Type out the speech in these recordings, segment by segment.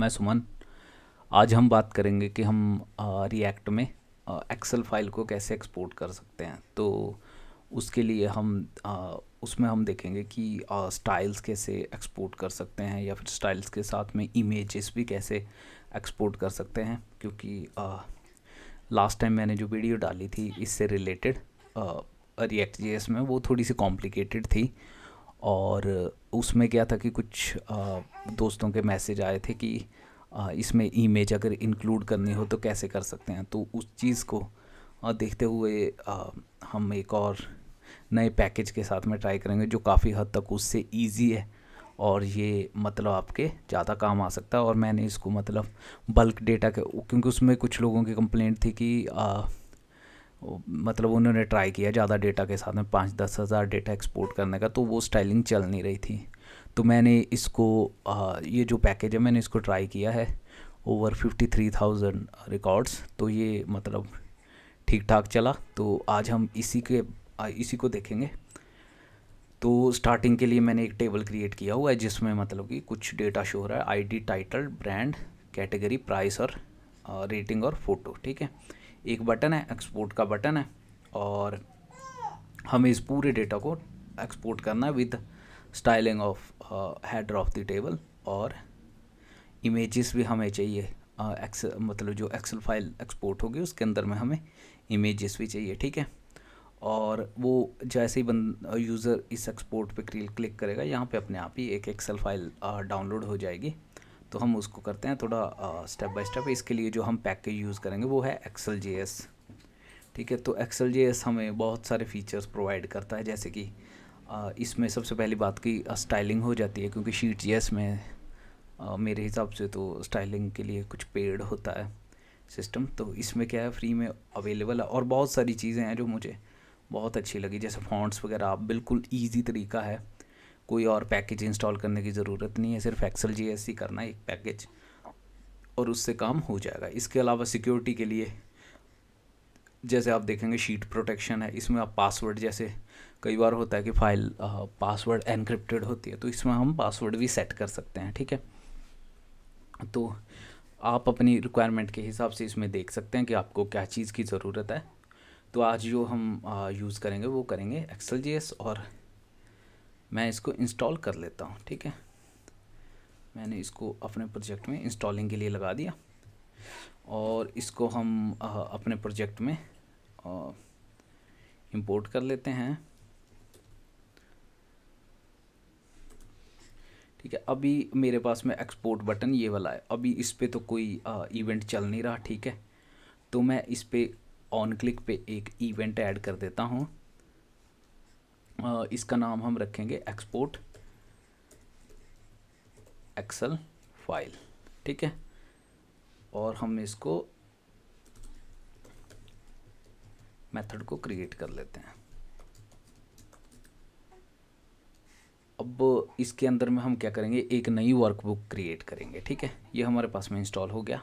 मैं सुमन आज हम बात करेंगे कि हम रिएक्ट में एक्सेल फाइल को कैसे एक्सपोर्ट कर सकते हैं तो उसके लिए हम आ, उसमें हम देखेंगे कि स्टाइल्स कैसे एक्सपोर्ट कर सकते हैं या फिर स्टाइल्स के साथ में इमेजेस भी कैसे एक्सपोर्ट कर सकते हैं क्योंकि लास्ट टाइम मैंने जो वीडियो डाली थी इससे रिलेटेड रिएक्ट जी में वो थोड़ी सी कॉम्प्लिकेटेड थी और उसमें क्या था कि कुछ आ, दोस्तों के मैसेज आए थे कि आ, इसमें इमेज अगर इंक्लूड करनी हो तो कैसे कर सकते हैं तो उस चीज़ को आ, देखते हुए आ, हम एक और नए पैकेज के साथ में ट्राई करेंगे जो काफ़ी हद तक उससे ईजी है और ये मतलब आपके ज़्यादा काम आ सकता है और मैंने इसको मतलब बल्क डेटा के क्योंकि उसमें कुछ लोगों की कंप्लेंट थी कि आ, मतलब उन्होंने ट्राई किया ज़्यादा डेटा के साथ में पाँच दस हज़ार डेटा एक्सपोर्ट करने का तो वो स्टाइलिंग चल नहीं रही थी तो मैंने इसको आ, ये जो पैकेज है मैंने इसको ट्राई किया है over fifty three thousand records तो ये मतलब ठीक ठाक चला तो आज हम इसी के इसी को देखेंगे तो स्टार्टिंग के लिए मैंने एक टेबल क्रिएट किया हुआ है जिसमें मतलब कि कुछ डेटा शो हो रहा है ID title brand category price और रेटिंग और फ़ोटो ठीक है एक बटन है एक्सपोर्ट का बटन है और हमें इस पूरे डेटा को एक्सपोर्ट करना है with styling of header of the table और इमेजेस भी हमें चाहिए एक्स uh, मतलब जो एक्सेल फाइल एक्सपोर्ट होगी उसके अंदर में हमें इमेजेस भी चाहिए ठीक है और वो जैसे ही बंद यूज़र uh, इस एक्सपोर्ट पे क्लिक करेगा यहाँ पे अपने आप ही एक एक्सेल फाइल डाउनलोड हो जाएगी तो हम उसको करते हैं थोड़ा स्टेप बाय स्टेप इसके लिए जो हम पैकेज यूज़ करेंगे वो है एक्सल जे ठीक है तो एक्सल जे हमें बहुत सारे फीचर्स प्रोवाइड करता है जैसे कि इसमें सबसे पहली बात की स्टाइलिंग हो जाती है क्योंकि शीट जे में आ, मेरे हिसाब से तो स्टाइलिंग के लिए कुछ पेड होता है सिस्टम तो इसमें क्या है फ्री में अवेलेबल है और बहुत सारी चीज़ें हैं जो मुझे बहुत अच्छी लगी जैसे फॉन्ट्स वगैरह बिल्कुल ईजी तरीका है कोई और पैकेज इंस्टॉल करने की ज़रूरत नहीं है सिर्फ एक्सल जी करना एक पैकेज और उससे काम हो जाएगा इसके अलावा सिक्योरिटी के लिए जैसे आप देखेंगे शीट प्रोटेक्शन है इसमें आप पासवर्ड जैसे कई बार होता है कि फाइल पासवर्ड एनक्रिप्टेड होती है तो इसमें हम पासवर्ड भी सेट कर सकते हैं ठीक है तो आप अपनी रिक्वायरमेंट के हिसाब से इसमें देख सकते हैं कि आपको क्या चीज़ की ज़रूरत है तो आज जो हम यूज़ करेंगे वो करेंगे एक्सल जी और मैं इसको इंस्टॉल कर लेता हूँ ठीक है मैंने इसको अपने प्रोजेक्ट में इंस्टॉलिंग के लिए लगा दिया और इसको हम अपने प्रोजेक्ट में इंपोर्ट कर लेते हैं ठीक है अभी मेरे पास में एक्सपोर्ट बटन ये वाला है अभी इस पर तो कोई आ, इवेंट चल नहीं रहा ठीक है तो मैं इस पर ऑन क्लिक पे एक इवेंट ऐड कर देता हूँ इसका नाम हम रखेंगे एक्सपोर्ट एक्सल फाइल ठीक है और हम इसको मेथड को क्रिएट कर लेते हैं अब इसके अंदर में हम क्या करेंगे एक नई वर्कबुक क्रिएट करेंगे ठीक है ये हमारे पास में इंस्टॉल हो गया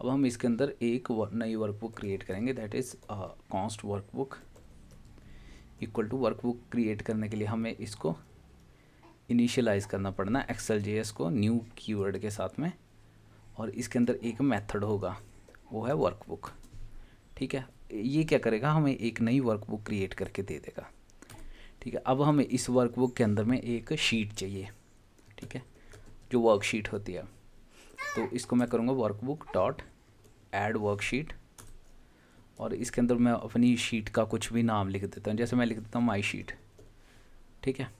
अब हम इसके अंदर एक नई वर्कबुक क्रिएट करेंगे that is const workbook equal to workbook create करने के लिए हमें इसको इनिशियलाइज़ करना पड़ना एक्सेल जे को न्यू कीवर्ड के साथ में और इसके अंदर एक मेथड होगा वो है वर्कबुक ठीक है ये क्या करेगा हमें एक नई वर्कबुक क्रिएट करके दे देगा ठीक है अब हमें इस वर्कबुक के अंदर में एक शीट चाहिए ठीक है जो वर्कशीट होती है तो इसको मैं करूँगा वर्कबुक डॉट एड वर्कशीट और इसके अंदर मैं अपनी शीट का कुछ भी नाम लिख देता हूँ जैसे मैं लिख देता हूँ माई शीट ठीक है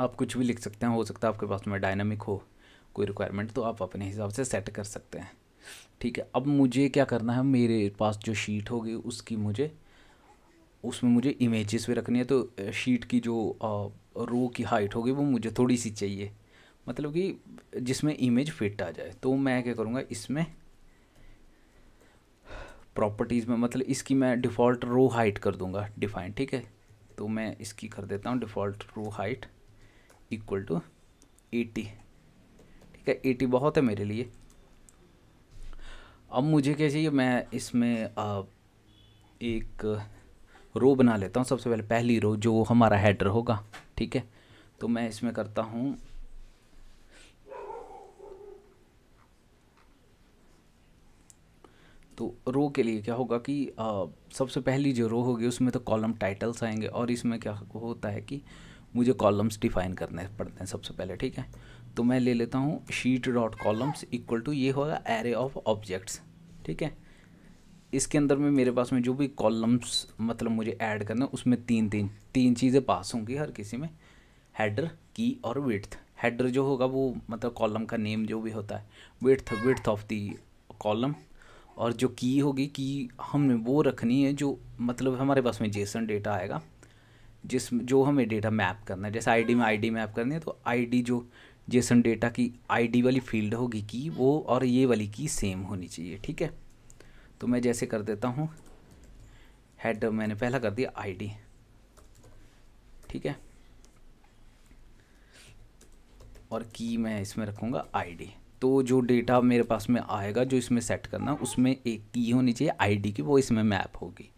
आप कुछ भी लिख सकते हैं हो सकता है आपके पास में डायनामिक हो कोई रिक्वायरमेंट तो आप अपने हिसाब से सेट कर सकते हैं ठीक है अब मुझे क्या करना है मेरे पास जो शीट होगी उसकी मुझे उसमें मुझे इमेजेस भी रखनी है तो शीट की जो रो की हाइट होगी वो मुझे थोड़ी सी चाहिए मतलब कि जिसमें इमेज फिट आ जाए तो मैं क्या करूँगा इसमें प्रॉपर्टीज़ में मतलब इसकी मैं डिफ़ॉल्ट रो हाइट कर दूंगा डिफाइन ठीक है तो मैं इसकी कर देता हूँ default row height equal to eighty ठीक है एटी बहुत है मेरे लिए अब मुझे क्या चाहिए मैं इसमें आ, एक रो बना लेता हूँ सबसे पहले पहली रो जो हमारा हेडर होगा ठीक है तो मैं इसमें करता हूँ तो रो के लिए क्या होगा कि आ, सबसे पहली जो रो होगी उसमें तो कॉलम टाइटल्स आएंगे और इसमें क्या होता है कि मुझे कॉलम्स डिफाइन करने पड़ते हैं सबसे पहले ठीक है तो मैं ले लेता हूँ sheet dot columns equal to ये होगा एरे ऑफ ऑब्जेक्ट्स ठीक है इसके अंदर में मेरे पास में जो भी कॉलम्स मतलब मुझे ऐड करना उसमें तीन तीन तीन चीज़ें पास होंगी हर किसी में हेडर की और विथ हेडर जो होगा वो मतलब कॉलम का नेम जो भी होता है width width of the column और जो की होगी की हमने वो रखनी है जो मतलब हमारे पास में जेसन डेटा आएगा जिस जो हमें डेटा मैप करना है जैसे आईडी में आईडी मैप करनी है तो आईडी जो जेसन डेटा की आईडी वाली फील्ड होगी की वो और ये वाली की सेम होनी चाहिए ठीक है तो मैं जैसे कर देता हूँ हेड मैंने पहला कर दिया आईडी ठीक है और की मैं इसमें रखूँगा आईडी तो जो डेटा मेरे पास में आएगा जो इसमें सेट करना उसमें एक की होनी चाहिए आईडी की वो इसमें मैप होगी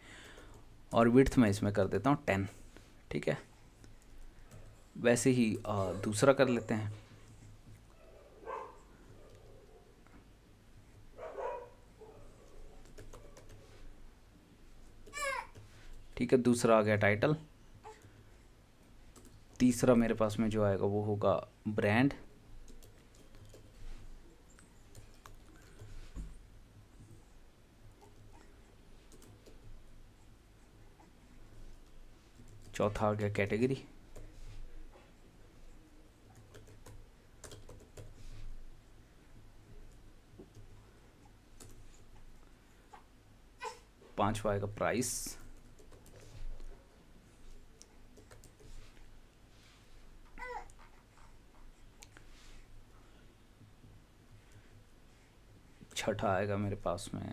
और विथ मैं इसमें कर देता हूँ टेन ठीक है वैसे ही आ, दूसरा कर लेते हैं ठीक है दूसरा आ गया टाइटल तीसरा मेरे पास में जो आएगा वो होगा ब्रांड चौथा आ गया कैटेगरी पांचवा आएगा प्राइस छठा आएगा मेरे पास में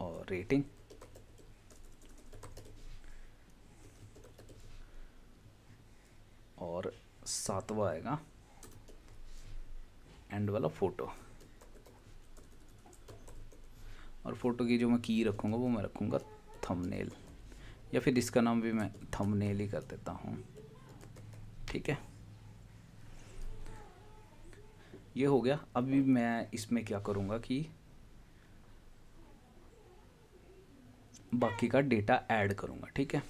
और रेटिंग सातवा आएगा एंड वाला फ़ोटो और फ़ोटो की जो मैं की रखूँगा वो मैं रखूँगा थंबनेल या फिर इसका नाम भी मैं थंबनेल ही कर देता हूँ ठीक है ये हो गया अभी मैं इसमें क्या करूँगा कि बाकी का डेटा ऐड करूँगा ठीक है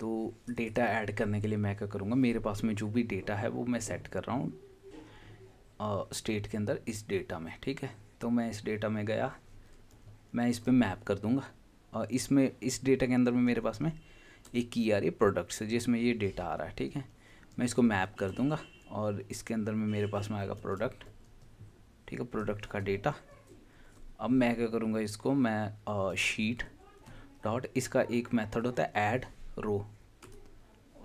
तो डेटा ऐड करने के लिए मैं क्या करूँगा मेरे पास में जो भी डेटा है वो मैं सेट कर रहा हूँ स्टेट के अंदर इस डेटा में ठीक है तो मैं इस डेटा में गया मैं इस पर मैप कर दूँगा और इसमें इस डेटा के अंदर में मेरे पास में एक की आ रही है प्रोडक्ट्स जिसमें ये डेटा आ रहा है ठीक है मैं इसको मैप कर दूँगा और इसके अंदर में मेरे पास में आएगा प्रोडक्ट ठीक है प्रोडक्ट का डेटा अब मैं क्या करूँगा इसको मैं शीट डॉट इसका एक मेथड होता है add row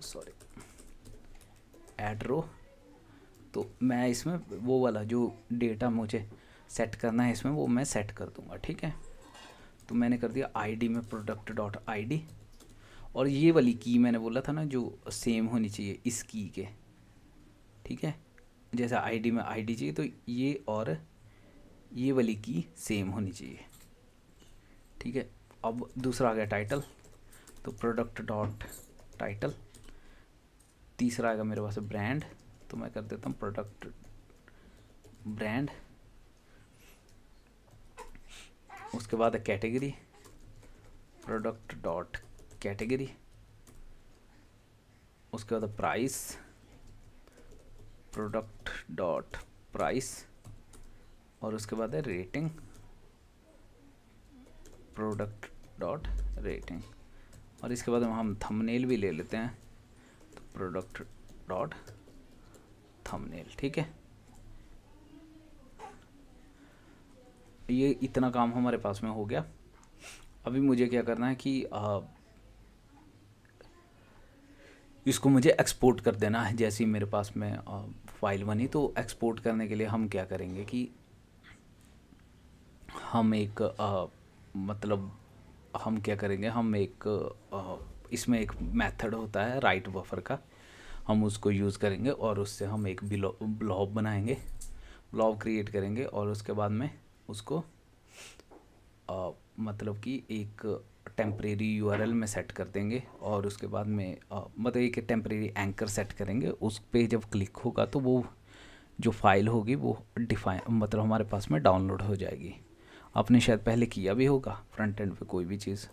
sorry oh, add row तो मैं इसमें वो वाला जो डेटा मुझे सेट करना है इसमें वो मैं सेट कर दूंगा ठीक है तो मैंने कर दिया आईडी में प्रोडक्ट डॉट आई और ये वाली की मैंने बोला था ना जो सेम होनी चाहिए इस की के ठीक है जैसे आईडी में आईडी चाहिए तो ये और ये वाली की सेम होनी चाहिए ठीक है अब दूसरा आ गया टाइटल तो प्रोडक्ट डॉट टाइटल तीसरा आएगा मेरे पास ब्रांड तो मैं कर देता हूँ प्रोडक्ट ब्रांड उसके बाद है कैटेगरी प्रोडक्ट डॉट कैटेगरी उसके बाद प्राइस प्रोडक्ट डॉट प्राइस और उसके बाद है रेटिंग प्रोडक्ट डॉट रेटिंग और इसके बाद हम थंबनेल भी ले लेते हैं तो प्रोडक्ट डॉट थंबनेल ठीक है ये इतना काम हमारे पास में हो गया अभी मुझे क्या करना है कि आ, इसको मुझे एक्सपोर्ट कर देना है जैसे ही मेरे पास में आ, फाइल बनी तो एक्सपोर्ट करने के लिए हम क्या करेंगे कि हम एक आ, मतलब हम क्या करेंगे हम एक इसमें एक मेथड होता है राइट बफर का हम उसको यूज़ करेंगे और उससे हम एक ब्लॉब बनाएंगे ब्लॉब क्रिएट करेंगे और उसके बाद में उसको आ, मतलब कि एक टेम्परेरी यूआरएल में सेट कर देंगे और उसके बाद में आ, मतलब एक टेम्परेरी एंकर सेट करेंगे उस पर जब क्लिक होगा तो वो जो फाइल होगी वो डिफाइन मतलब हमारे पास में डाउनलोड हो जाएगी आपने शायद पहले किया भी होगा फ्रंट एंड पे कोई भी चीज़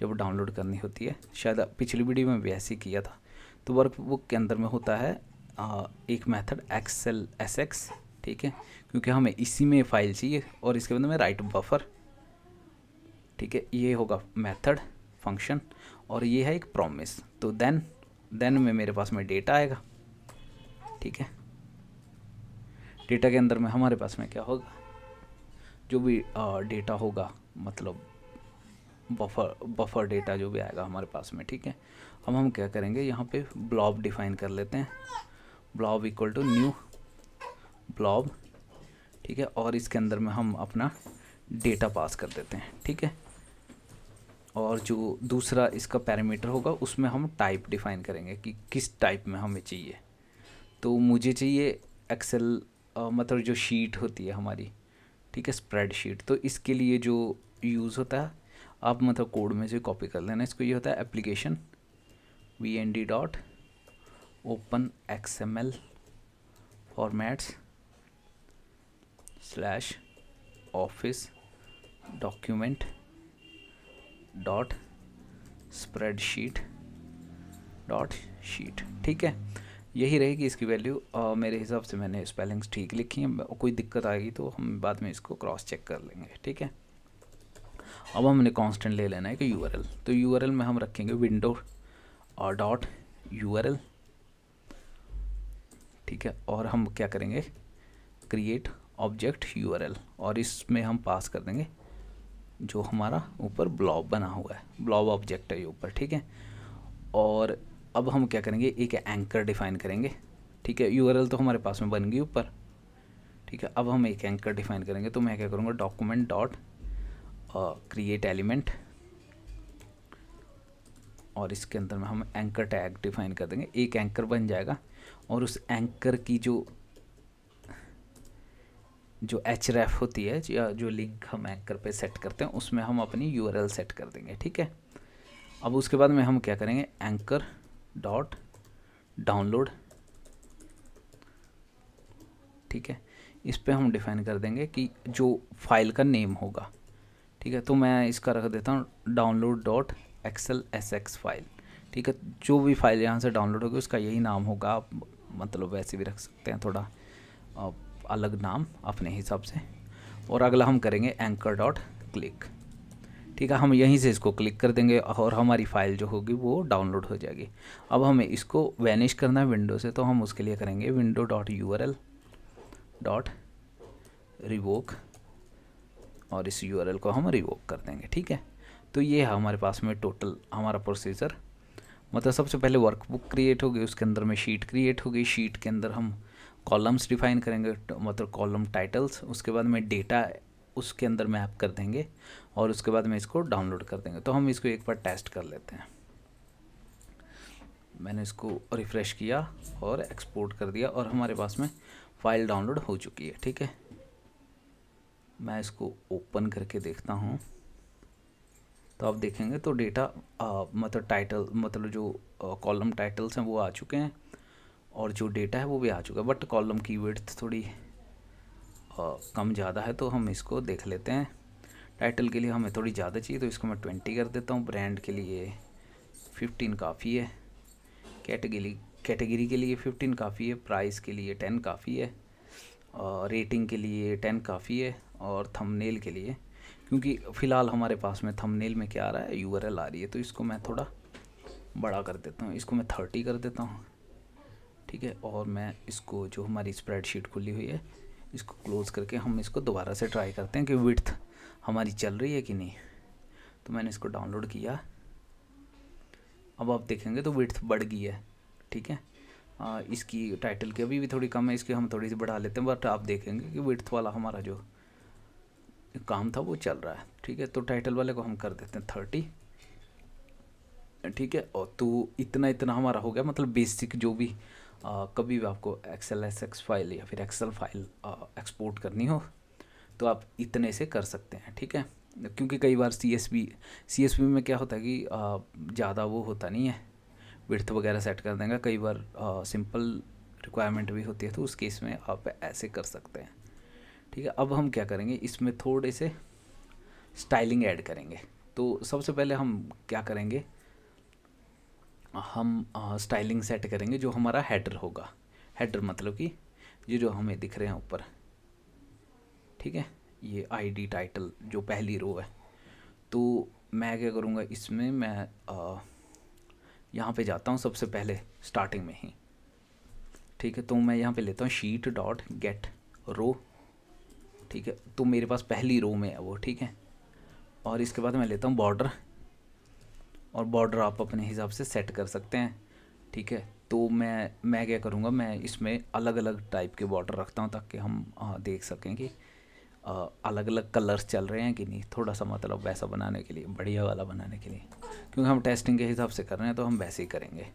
जब डाउनलोड करनी होती है शायद पिछली वीडियो में भी ऐसे किया था तो वर्क बुक के अंदर में होता है आ, एक मेथड एक्सेल एस एक्स ठीक है क्योंकि हमें इसी में फाइल चाहिए और इसके बाद में राइट बफर ठीक है ये होगा मेथड फंक्शन और ये है एक प्रॉमिस तो देन देन में मेरे पास में डेटा आएगा ठीक है डेटा के अंदर में हमारे पास में क्या होगा जो भी डेटा होगा मतलब बफर बफर डेटा जो भी आएगा हमारे पास में ठीक है अब हम क्या करेंगे यहाँ पे ब्लॉब डिफाइन कर लेते हैं blob equal to new blob ठीक है और इसके अंदर में हम अपना डेटा पास कर देते हैं ठीक है और जो दूसरा इसका पैरामीटर होगा उसमें हम टाइप डिफाइन करेंगे कि किस टाइप में हमें चाहिए तो मुझे चाहिए एक्सेल मतलब जो शीट होती है हमारी ठीक है स्प्रेडशीट तो इसके लिए जो यूज़ होता है आप मतलब कोड में से कॉपी कर लेना इसको ये होता है application V N D dot open X M L formats slash office document dot spreadsheet dot sheet ठीक है यही रहेगी इसकी वैल्यू और मेरे हिसाब से मैंने स्पेलिंग्स ठीक लिखी हैं कोई दिक्कत आएगी तो हम बाद में इसको क्रॉस चेक कर लेंगे ठीक है अब हमने कांस्टेंट ले लेना है कि यू तो यू में हम रखेंगे विंडो और डॉट यू ठीक है और हम क्या करेंगे क्रिएट ऑब्जेक्ट यू और इसमें हम पास कर देंगे जो हमारा ऊपर ब्लॉब बना हुआ है ब्लॉब ऑब्जेक्ट है ये ऊपर ठीक है और अब हम क्या करेंगे एक एंकर डिफाइन करेंगे ठीक है यू तो हमारे पास में बन गई ऊपर ठीक है अब हम एक एंकर डिफाइन करेंगे तो मैं क्या करूँगा डॉक्यूमेंट डॉट क्रिएट एलिमेंट और इसके अंदर में हम एंकर टैग डिफाइन कर देंगे एक एंकर बन जाएगा और उस एंकर की जो जो एच रेफ होती है या जो लिंक हम एंकर पे सेट करते हैं उसमें हम अपनी यू सेट कर देंगे ठीक है अब उसके बाद में हम क्या करेंगे एंकर डॉट डाउनलोड ठीक है इस पर हम डिफाइन कर देंगे कि जो फाइल का नेम होगा ठीक है तो मैं इसका रख देता हूँ download dot excel S X file ठीक है जो भी फाइल यहाँ से डाउनलोड होगी उसका यही नाम होगा आप मतलब वैसे भी रख सकते हैं थोड़ा अलग नाम अपने हिसाब से और अगला हम करेंगे एंकर डॉट क्लिक ठीक है हम यहीं से इसको क्लिक कर देंगे और हमारी फ़ाइल जो होगी वो डाउनलोड हो जाएगी अब हमें इसको वैनिश करना है विंडो से तो हम उसके लिए करेंगे window dot U R L dot revoke और इस यू को हम रिवोक कर देंगे ठीक है तो ये है हमारे पास में टोटल हमारा प्रोसीजर मतलब सबसे पहले वर्कबुक क्रिएट होगी उसके अंदर में शीट क्रिएट होगी शीट के अंदर हम कॉलम्स डिफाइन करेंगे मतलब कॉलम टाइटल्स उसके बाद में डेटा उसके अंदर मैप कर देंगे और उसके बाद में इसको डाउनलोड कर देंगे तो हम इसको एक बार टेस्ट कर लेते हैं मैंने इसको रिफ़्रेश किया और एक्सपोर्ट कर दिया और हमारे पास में फ़ाइल डाउनलोड हो चुकी है ठीक है मैं इसको ओपन करके देखता हूँ तो आप देखेंगे तो डेटा मतलब टाइटल मतलब जो कॉलम टाइटल्स हैं वो आ चुके हैं और जो डेटा है वो भी आ चुका है बट कॉलम की वर्थ थोड़ी कम ज़्यादा है तो हम इसको देख लेते हैं टाइटल के लिए हमें थोड़ी ज़्यादा चाहिए तो इसको मैं ट्वेंटी कर देता हूँ ब्रांड के लिए फिफ्टीन काफ़ी है कैटेगरी कैटेगरी के लिए फिफ्टीन काफ़ी है प्राइस के लिए टेन काफ़ी है और रेटिंग के लिए टेन काफ़ी है और थंबनेल के लिए क्योंकि फ़िलहाल हमारे पास में थंबनेल में क्या आ रहा है यू आ रही है तो इसको मैं थोड़ा बड़ा कर देता हूँ इसको मैं थर्टी कर देता हूँ ठीक है और मैं इसको जो हमारी स्प्रेडशीट खुली हुई है इसको क्लोज़ करके हम इसको दोबारा से ट्राई करते हैं कि विथ हमारी चल रही है कि नहीं तो मैंने इसको डाउनलोड किया अब आप देखेंगे तो विथ बढ़ गई है ठीक है आ, इसकी टाइटल की अभी भी थोड़ी कम है इसकी हम थोड़ी सी बढ़ा लेते हैं बट आप देखेंगे कि विथ वाला हमारा जो काम था वो चल रहा है ठीक है तो टाइटल वाले को हम कर देते हैं थर्टी ठीक है और तो इतना इतना हमारा हो गया मतलब बेसिक जो भी कभी भी आपको एक्सेल एस एक्स फाइल या फिर एक्सेल फाइल एक्सपोर्ट करनी हो तो आप इतने से कर सकते हैं ठीक है क्योंकि कई बार C S B C S B में क्या होता है कि ज़्यादा वो होता नहीं है विर्थ वगैरह सेट कर देंगे कई बार सिंपल रिक्वायरमेंट भी होती है तो उस केस में आप ऐसे कर सकते हैं ठीक है अब हम क्या करेंगे इसमें थोड़े से स्टाइलिंग ऐड करेंगे तो सबसे पहले हम क्या करेंगे हम स्टाइलिंग सेट करेंगे जो हमारा हेडर होगा हेडर मतलब कि ये जो हमें दिख रहे हैं ऊपर ठीक है ये आईडी टाइटल जो पहली रो है तो मैं क्या करूँगा इसमें मैं यहाँ पे जाता हूँ सबसे पहले स्टार्टिंग में ही ठीक है तो मैं यहाँ पे लेता हूँ शीट डॉट गेट रो ठीक है तो मेरे पास पहली रो में है वो ठीक है और इसके बाद मैं लेता हूँ बॉर्डर और बॉर्डर आप अपने हिसाब से सेट कर सकते हैं ठीक है तो मैं मैं क्या करूँगा मैं इसमें अलग अलग टाइप के बॉर्डर रखता हूँ ताकि हम आ, देख सकें कि आ, अलग अलग कलर्स चल रहे हैं कि नहीं थोड़ा सा मतलब वैसा बनाने के लिए बढ़िया वाला बनाने के लिए क्योंकि हम टेस्टिंग के हिसाब से कर रहे हैं तो हम वैसे ही करेंगे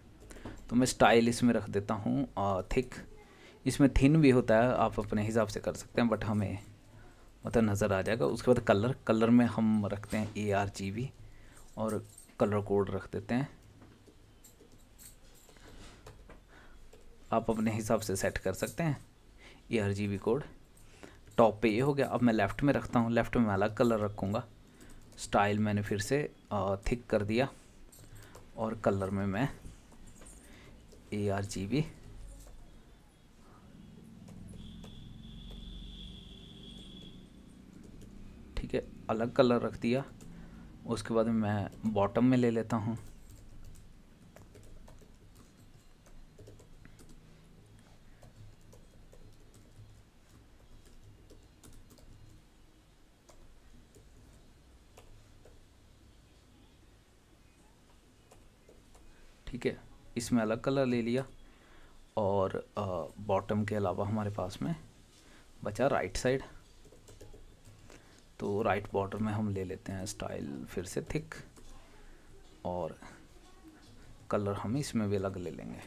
तो मैं स्टाइल इसमें रख देता हूँ थिक इसमें थिन भी होता है आप अपने हिसाब से कर सकते हैं बट हमें मतलब नज़र आ जाएगा उसके बाद कलर कलर में हम रखते हैं ए आर जी बी और कलर कोड रख देते हैं आप अपने हिसाब से सेट कर सकते हैं A R G code top पे ये हो गया अब मैं लेफ़्ट में रखता हूँ लेफ़्ट में अलग कलर रखूँगा स्टाइल मैंने फिर से थिक कर दिया और कलर में मैं ए आर जी बी ठीक है अलग कलर रख दिया उसके बाद मैं बॉटम में ले लेता हूँ ठीक है इसमें अलग कलर ले लिया और बॉटम के अलावा हमारे पास में बचा राइट साइड तो राइट बॉर्डर में हम ले लेते हैं स्टाइल फिर से थिक और कलर हम इसमें भी अलग ले लेंगे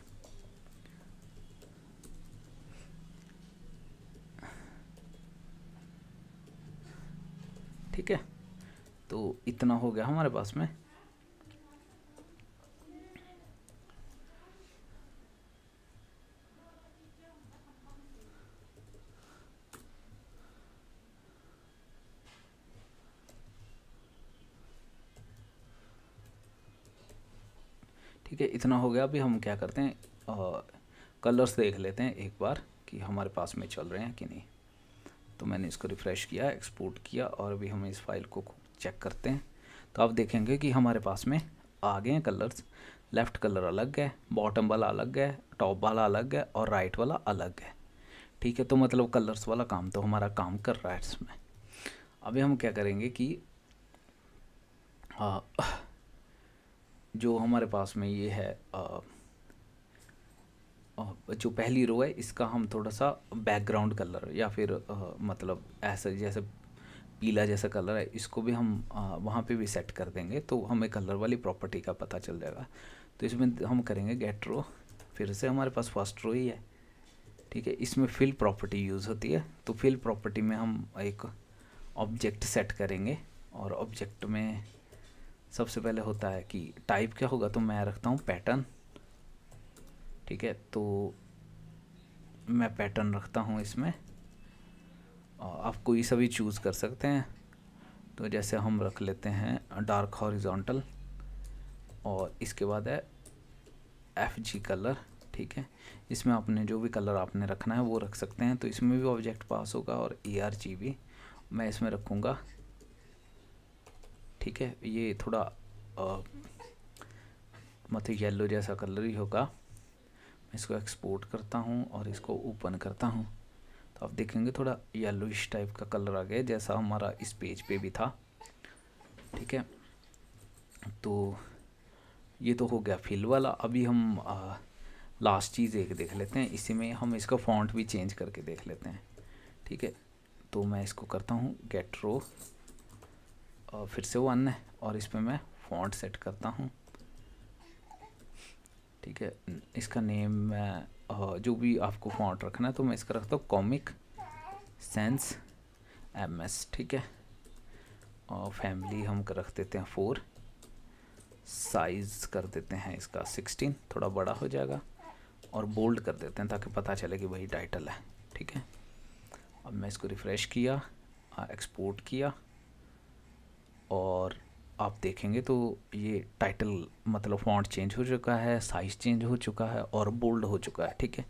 ठीक है तो इतना हो गया हमारे पास में ठीक है इतना हो गया अभी हम क्या करते हैं कलर्स देख लेते हैं एक बार कि हमारे पास में चल रहे हैं कि नहीं तो मैंने इसको रिफ़्रेश किया एक्सपोर्ट किया और अभी हम इस फाइल को चेक करते हैं तो आप देखेंगे कि हमारे पास में आ गए हैं कलर्स लेफ़्ट कलर अलग है बॉटम वाला अलग है टॉप वाला अलग है और राइट वाला अलग है ठीक है तो मतलब कलर्स वाला काम तो हमारा काम कर रहा है इसमें अभी हम क्या करेंगे कि हाँ जो हमारे पास में ये है आ, जो पहली रो है इसका हम थोड़ा सा बैकग्राउंड कलर या फिर आ, मतलब ऐसा जैसे पीला जैसा कलर है इसको भी हम वहाँ पे भी सेट कर देंगे तो हमें कलर वाली प्रॉपर्टी का पता चल जाएगा तो इसमें हम करेंगे गेट रो फिर से हमारे पास फर्स्ट रो ही है ठीक है इसमें फिल प्रॉपर्टी यूज़ होती है तो फिल प्रॉपर्टी में हम एक ऑब्जेक्ट सेट करेंगे और ऑब्जेक्ट में सबसे पहले होता है कि टाइप क्या होगा तो मैं रखता हूँ पैटर्न ठीक है तो मैं पैटर्न रखता हूँ इसमें आप कोई सा भी चूज़ कर सकते हैं तो जैसे हम रख लेते हैं डार्क हॉरिजॉन्टल और इसके बाद है एफ जी कलर ठीक है इसमें आपने जो भी कलर आपने रखना है वो रख सकते हैं तो इसमें भी ऑब्जेक्ट पास होगा और ए आर जी भी मैं इसमें रखूँगा ठीक है ये थोड़ा मतलब येलो जैसा कलर ही होगा मैं इसको एक्सपोर्ट करता हूँ और इसको ओपन करता हूँ तो आप देखेंगे थोड़ा इस टाइप का कलर आ गया जैसा हमारा इस पेज पे भी था ठीक है तो ये तो हो गया फिल वाला अभी हम आ, लास्ट चीज़ एक देख लेते हैं इसी में हम इसका फॉन्ट भी चेंज करके देख लेते हैं ठीक है तो मैं इसको करता हूँ गेट रो और फिर से वन है और इस पर मैं फॉन्ट सेट करता हूँ ठीक है इसका नेम मैं जो भी आपको फॉन्ट रखना है तो मैं इसका रखता हूँ कॉमिक सेंस एम एस ठीक है और फैमिली हम रख देते हैं फोर साइज़ कर देते हैं इसका सिक्सटीन थोड़ा बड़ा हो जाएगा और बोल्ड कर देते हैं ताकि पता चले कि वही टाइटल है ठीक है अब मैं इसको रिफ़्रेश किया एक्सपोर्ट किया और आप देखेंगे तो ये टाइटल मतलब फॉन्ट चेंज हो चुका है साइज़ चेंज हो चुका है और बोल्ड हो चुका है ठीक है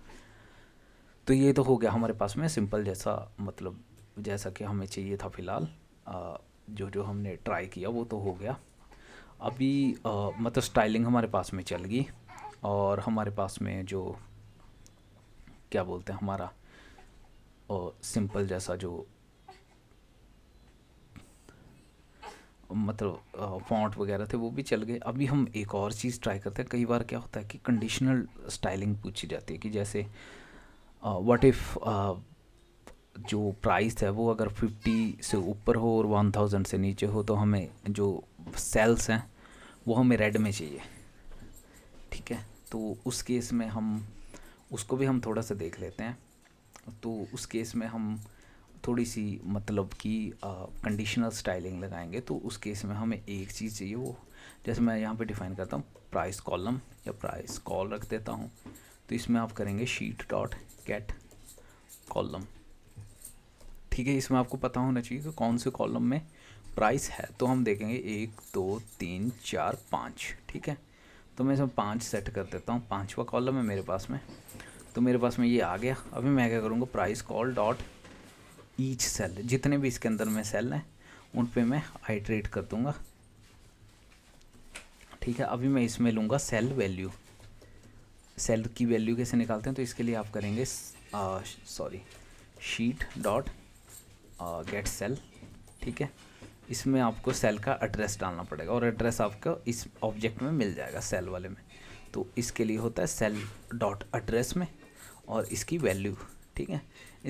तो ये तो हो गया हमारे पास में सिंपल जैसा मतलब जैसा कि हमें चाहिए था फ़िलहाल जो जो हमने ट्राई किया वो तो हो गया अभी आ, मतलब स्टाइलिंग हमारे पास में चल गई और हमारे पास में जो क्या बोलते हैं हमारा आ, सिंपल जैसा जो मतलब फॉन्ट वगैरह थे वो भी चल गए अभी हम एक और चीज़ ट्राई करते हैं कई बार क्या होता है कि कंडीशनल स्टाइलिंग पूछी जाती है कि जैसे व्हाट इफ़ जो प्राइस है वो अगर 50 से ऊपर हो और 1000 से नीचे हो तो हमें जो सेल्स हैं वो हमें रेड में चाहिए ठीक है तो उस केस में हम उसको भी हम थोड़ा सा देख लेते हैं तो उस केस में हम थोड़ी सी मतलब कि कंडीशनल स्टाइलिंग लगाएंगे तो उस केस में हमें एक चीज़ चाहिए वो जैसे मैं यहाँ पे डिफ़ाइन करता हूँ प्राइस कॉलम या प्राइस कॉल रख देता हूँ तो इसमें आप करेंगे शीट डॉट कैट कॉलम ठीक है इसमें आपको पता होना चाहिए कि कौन से कॉलम में प्राइस है तो हम देखेंगे एक दो तीन चार पाँच ठीक है तो मैं इसमें पाँच सेट कर देता हूँ पाँचवा कॉलम है मेरे पास में तो मेरे पास में ये आ गया अभी मैं क्या करूँगा price col dot each cell जितने भी इसके अंदर में सेल हैं उन पे मैं आइट्रेट कर दूंगा ठीक है अभी मैं इसमें लूँगा सेल वैल्यू सेल की वैल्यू कैसे निकालते हैं तो इसके लिए आप करेंगे sorry sheet dot get cell ठीक है इसमें आपको सेल का एड्रेस डालना पड़ेगा और एड्रेस आपको इस ऑब्जेक्ट में मिल जाएगा सेल वाले में तो इसके लिए होता है सेल डॉट एड्रेस में और इसकी वैल्यू ठीक है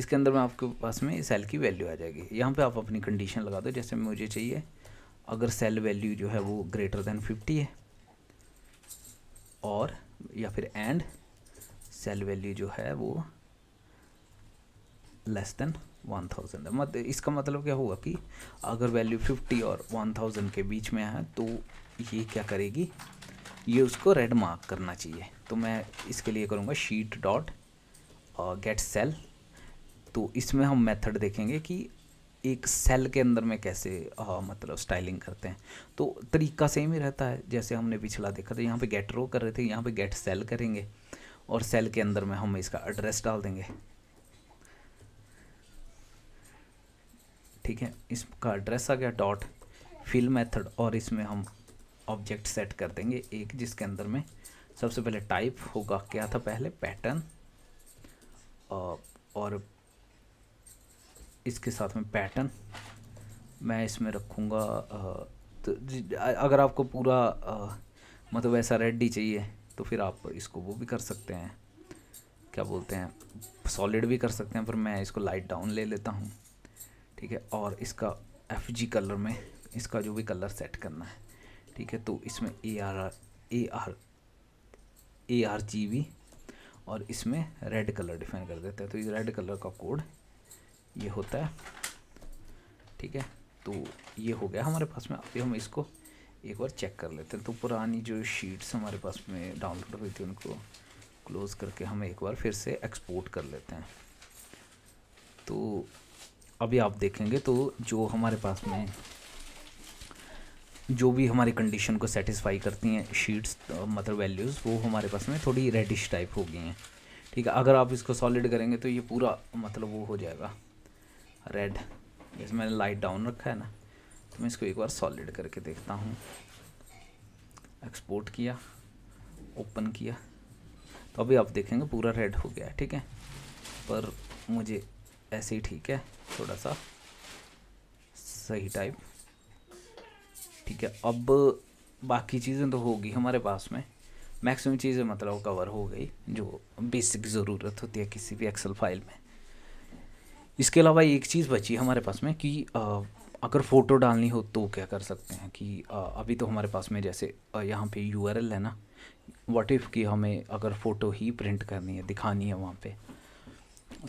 इसके अंदर में आपके पास में सेल की वैल्यू आ जाएगी यहाँ पे आप अपनी कंडीशन लगा दो जैसे मुझे चाहिए अगर सेल वैल्यू जो है वो ग्रेटर देन फिफ्टी है और या फिर एंड सेल वैल्यू जो है वो लेस देन वन थाउजेंड है मत इसका मतलब क्या हुआ कि अगर वैल्यू फिफ्टी और वन थाउजेंड के बीच में है तो ये क्या करेगी ये उसको रेड मार्क करना चाहिए तो मैं इसके लिए करूँगा शीट डॉट गेट सेल तो इसमें हम मेथड देखेंगे कि एक सेल के अंदर में कैसे आ, मतलब स्टाइलिंग करते हैं तो तरीका सेम ही रहता है जैसे हमने पिछला देखा था यहाँ पे गेट रो कर रहे थे यहाँ पे गेट सेल करेंगे और सेल के अंदर में हम इसका एड्रेस डाल देंगे ठीक है इसका एड्रेस आ गया डॉट फिल मेथड और इसमें हम ऑब्जेक्ट सेट कर देंगे एक जिसके अंदर में सबसे पहले टाइप होगा क्या था पहले पैटर्न और इसके साथ में पैटर्न मैं इसमें रखूँगा तो अगर आपको पूरा मतलब ऐसा रेडी चाहिए तो फिर आप इसको वो भी कर सकते हैं क्या बोलते हैं सॉलिड भी कर सकते हैं पर मैं इसको लाइट डाउन ले लेता हूँ ठीक है और इसका एफ जी कलर में इसका जो भी कलर सेट करना है ठीक है तो इसमें A R A R A R G भी और इसमें रेड कलर डिफाइन कर देते हैं तो ये रेड कलर का कोड ये होता है ठीक है तो ये हो गया हमारे पास में अभी हम इसको एक बार चेक कर लेते हैं तो पुरानी जो शीट्स हमारे पास में डाउनलोड हुई थी उनको क्लोज़ करके हम एक बार फिर से एक्सपोर्ट कर लेते हैं तो अभी आप देखेंगे तो जो हमारे पास में जो भी हमारे कंडीशन को सेटिस्फाई करती हैं शीट्स मतलब वैल्यूज़ वो हमारे पास में थोड़ी रेडिश टाइप हो गई हैं ठीक है अगर आप इसको सॉलिड करेंगे तो ये पूरा मतलब वो हो जाएगा रेड जैसे मैंने लाइट डाउन रखा है ना तो मैं इसको एक बार सॉलिड करके देखता हूँ एक्सपोर्ट किया ओपन किया तो अभी आप देखेंगे पूरा रेड हो गया है ठीक है पर मुझे ऐसे ही ठीक है थोड़ा सा सही टाइप ठीक है अब बाकी चीज़ें तो होगी हमारे पास में मैक्सिमम चीज़ें मतलब कवर हो गई जो बेसिक ज़रूरत होती है किसी भी एक्सेल फाइल में इसके अलावा एक चीज़ बची हमारे पास में कि आ, अगर फ़ोटो डालनी हो तो क्या कर सकते हैं कि आ, अभी तो हमारे पास में जैसे यहाँ पे यू है ना वॉट इफ़ कि हमें अगर फ़ोटो ही प्रिंट करनी है दिखानी है वहाँ पे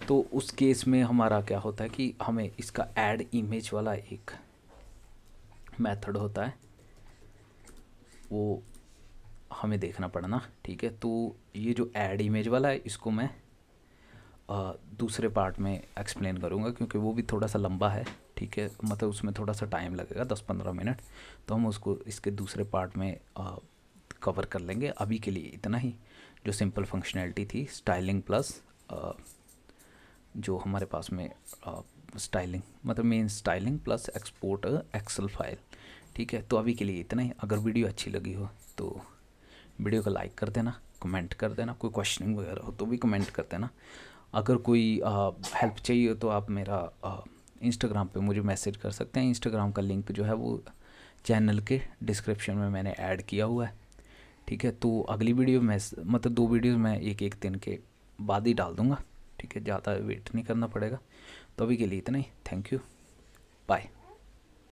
तो उस केस में हमारा क्या होता है कि हमें इसका एड इमेज वाला एक मेथड होता है वो हमें देखना पड़ना ठीक है तो ये जो ऐड इमेज वाला है इसको मैं आ, दूसरे पार्ट में एक्सप्लेन करूँगा क्योंकि वो भी थोड़ा सा लंबा है ठीक है मतलब उसमें थोड़ा सा टाइम लगेगा दस पंद्रह मिनट तो हम उसको इसके दूसरे पार्ट में आ, कवर कर लेंगे अभी के लिए इतना ही जो सिंपल फंक्शनैलिटी थी स्टाइलिंग प्लस आ, जो हमारे पास में स्टाइलिंग मतलब main styling plus export excel file ठीक है तो अभी के लिए इतना ही अगर वीडियो अच्छी लगी हो तो वीडियो को लाइक कर देना कमेंट कर देना कोई क्वेश्चनिंग वगैरह हो तो भी कमेंट कर देना अगर कोई हेल्प चाहिए हो तो आप मेरा इंस्टाग्राम पे मुझे मैसेज कर सकते हैं इंस्टाग्राम का लिंक जो है वो चैनल के डिस्क्रिप्शन में मैंने ऐड किया हुआ है ठीक है तो अगली वीडियो मैं मतलब दो वीडियो मैं एक एक दिन के बाद ही डाल दूँगा ठीक है ज़्यादा वेट नहीं करना पड़ेगा तो अभी के लिए इतना ही थैंक यू बाय